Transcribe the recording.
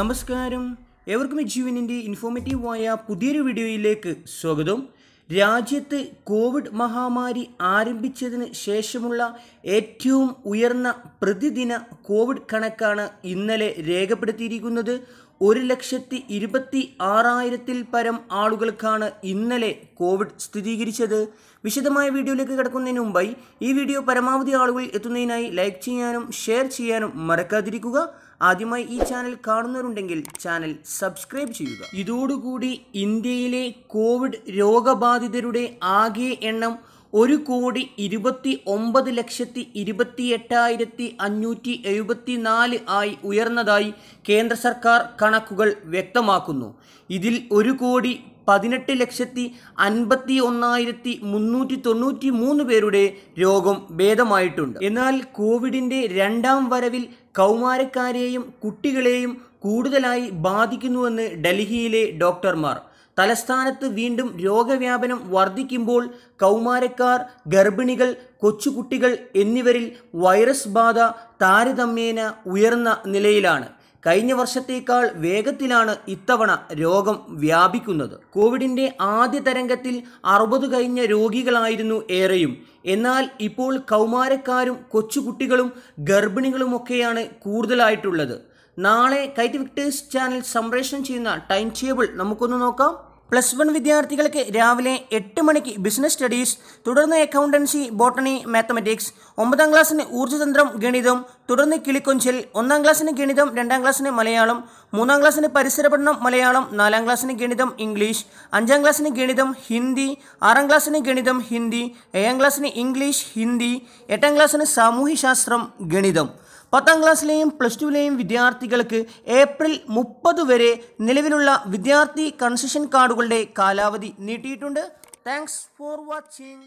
നമസ്കാരം എവർക്കും ജീവനിൻ്റെ ഇൻഫോർമേറ്റീവായ പുതിയൊരു വീഡിയോയിലേക്ക് സ്വാഗതം രാജ്യത്ത് കോവിഡ് മഹാമാരി ആരംഭിച്ചതിന് ശേഷമുള്ള ഏറ്റവും ഉയർന്ന പ്രതിദിന കോവിഡ് കണക്കാണ് ഇന്നലെ രേഖപ്പെടുത്തിയിരിക്കുന്നത് ഒരു ലക്ഷത്തി ഇരുപത്തി ആറായിരത്തിൽ പരം ആളുകൾക്കാണ് ഇന്നലെ കോവിഡ് സ്ഥിരീകരിച്ചത് വിശദമായ വീഡിയോയിലേക്ക് കിടക്കുന്നതിന് മുമ്പായി ഈ വീഡിയോ പരമാവധി ആളുകൾ എത്തുന്നതിനായി ലൈക്ക് ചെയ്യാനും ഷെയർ ചെയ്യാനും മറക്കാതിരിക്കുക ആദ്യമായി ഈ ചാനൽ കാണുന്നവരുണ്ടെങ്കിൽ ചാനൽ സബ്സ്ക്രൈബ് ചെയ്യുക ഇതോടുകൂടി ഇന്ത്യയിലെ കോവിഡ് രോഗബാധിതരുടെ ആകെ എണ്ണം ഒരു കോടി ഇരുപത്തി ഒമ്പത് ലക്ഷത്തി ഇരുപത്തി എട്ടായിരത്തി അഞ്ഞൂറ്റി എഴുപത്തി നാല് ആയി ഉയർന്നതായി കേന്ദ്ര സർക്കാർ കണക്കുകൾ വ്യക്തമാക്കുന്നു ഇതിൽ ഒരു കോടി പതിനെട്ട് ലക്ഷത്തി അൻപത്തി ഒന്നായിരത്തി മുന്നൂറ്റി തൊണ്ണൂറ്റി മൂന്ന് പേരുടെ രോഗം ഭേദമായിട്ടുണ്ട് എന്നാൽ കോവിഡിൻ്റെ രണ്ടാം വരവിൽ കൗമാരക്കാരെയും കുട്ടികളെയും കൂടുതലായി ബാധിക്കുന്നുവെന്ന് ഡൽഹിയിലെ ഡോക്ടർമാർ തലസ്ഥാനത്ത് വീണ്ടും രോഗവ്യാപനം വർദ്ധിക്കുമ്പോൾ കൗമാരക്കാർ ഗർഭിണികൾ കൊച്ചുകുട്ടികൾ എന്നിവരിൽ വൈറസ് ബാധ താരതമ്യേന ഉയർന്ന നിലയിലാണ് കഴിഞ്ഞ വർഷത്തേക്കാൾ വേഗത്തിലാണ് ഇത്തവണ രോഗം വ്യാപിക്കുന്നത് കോവിഡിൻ്റെ ആദ്യ തരംഗത്തിൽ അറുപത് കഴിഞ്ഞ രോഗികളായിരുന്നു ഏറെയും എന്നാൽ ഇപ്പോൾ കൗമാരക്കാരും കൊച്ചുകുട്ടികളും ഗർഭിണികളുമൊക്കെയാണ് കൂടുതലായിട്ടുള്ളത് നാളെ കൈറ്റ് വിക്ടേഴ്സ് ചാനൽ സംപ്രേഷണം ചെയ്യുന്ന ടൈം ടേബിൾ നമുക്കൊന്ന് നോക്കാം പ്ലസ് വൺ വിദ്യാർത്ഥികൾക്ക് രാവിലെ എട്ട് മണിക്ക് ബിസിനസ് സ്റ്റഡീസ് തുടർന്ന് അക്കൗണ്ടൻസി ബോട്ടണി മാത്തമെറ്റിക്സ് ഒമ്പതാം ക്ലാസ്സിന് ഊർജ്ജതന്ത്രം ഗണിതം തുടർന്ന് കിളിക്കൊഞ്ചൽ ഒന്നാം ക്ലാസ്സിന് ഗണിതം രണ്ടാം ക്ലാസ്സിന് മലയാളം മൂന്നാം ക്ലാസ്സിന് പരിസര പഠനം മലയാളം നാലാം ക്ലാസ്സിന് ഗണിതം ഇംഗ്ലീഷ് അഞ്ചാം ക്ലാസ്സിന് ഗണിതം ഹിന്ദി ആറാം ക്ലാസ്സിന് ഗണിതം ഹിന്ദി ഏഴാം ക്ലാസ്സിന് ഇംഗ്ലീഷ് ഹിന്ദി എട്ടാം ക്ലാസ്സിന് സാമൂഹ്യശാസ്ത്രം ഗണിതം പത്താം ക്ലാസ്സിലെയും പ്ലസ് ടുവിലെയും വിദ്യാർത്ഥികൾക്ക് ഏപ്രിൽ മുപ്പത് വരെ നിലവിലുള്ള വിദ്യാർത്ഥി കൺസെഷൻ കാർഡുകളുടെ കാലാവധി നീട്ടിയിട്ടുണ്ട് താങ്ക്സ് ഫോർ വാച്ചിങ്